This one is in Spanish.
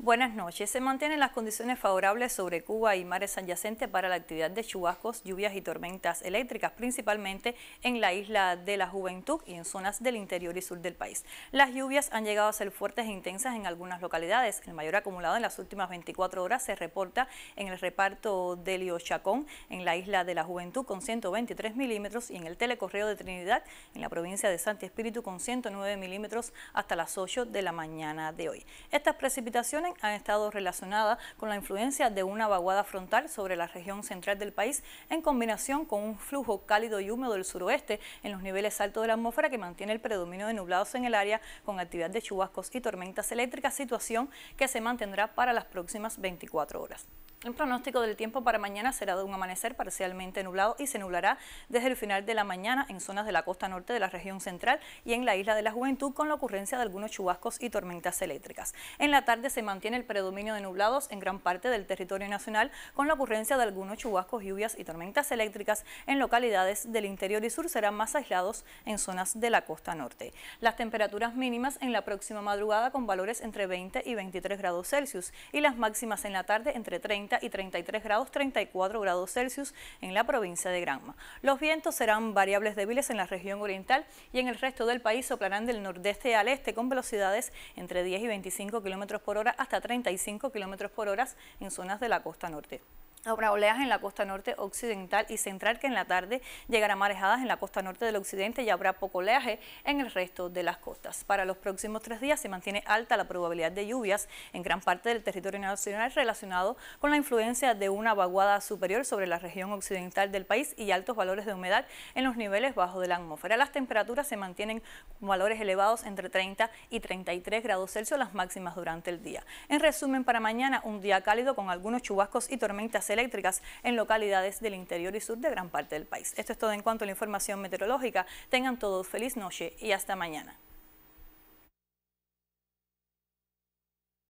Buenas noches. Se mantienen las condiciones favorables sobre Cuba y mares adyacentes para la actividad de chubascos, lluvias y tormentas eléctricas, principalmente en la isla de la Juventud y en zonas del interior y sur del país. Las lluvias han llegado a ser fuertes e intensas en algunas localidades. El mayor acumulado en las últimas 24 horas se reporta en el reparto de Liochacón, en la isla de la Juventud, con 123 milímetros, y en el telecorreo de Trinidad, en la provincia de Santi Espíritu, con 109 milímetros hasta las 8 de la mañana de hoy. Estas precipitaciones han estado relacionadas con la influencia de una vaguada frontal sobre la región central del país en combinación con un flujo cálido y húmedo del suroeste en los niveles altos de la atmósfera que mantiene el predominio de nublados en el área con actividad de chubascos y tormentas eléctricas, situación que se mantendrá para las próximas 24 horas. El pronóstico del tiempo para mañana será de un amanecer parcialmente nublado y se nublará desde el final de la mañana en zonas de la costa norte de la región central y en la isla de la Juventud con la ocurrencia de algunos chubascos y tormentas eléctricas. En la tarde se mantiene el predominio de nublados en gran parte del territorio nacional con la ocurrencia de algunos chubascos, lluvias y tormentas eléctricas en localidades del interior y sur serán más aislados en zonas de la costa norte. Las temperaturas mínimas en la próxima madrugada con valores entre 20 y 23 grados Celsius y las máximas en la tarde entre 30 y 33 grados, 34 grados Celsius en la provincia de Granma. Los vientos serán variables débiles en la región oriental y en el resto del país soplarán del nordeste al este con velocidades entre 10 y 25 kilómetros por hora hasta 35 kilómetros por hora en zonas de la costa norte habrá oleaje en la costa norte occidental y central que en la tarde llegará marejadas en la costa norte del occidente y habrá poco oleaje en el resto de las costas. Para los próximos tres días se mantiene alta la probabilidad de lluvias en gran parte del territorio nacional relacionado con la influencia de una vaguada superior sobre la región occidental del país y altos valores de humedad en los niveles bajos de la atmósfera. Las temperaturas se mantienen valores elevados entre 30 y 33 grados Celsius las máximas durante el día. En resumen, para mañana un día cálido con algunos chubascos y tormentas eléctricas en localidades del interior y sur de gran parte del país. Esto es todo en cuanto a la información meteorológica. Tengan todos feliz noche y hasta mañana.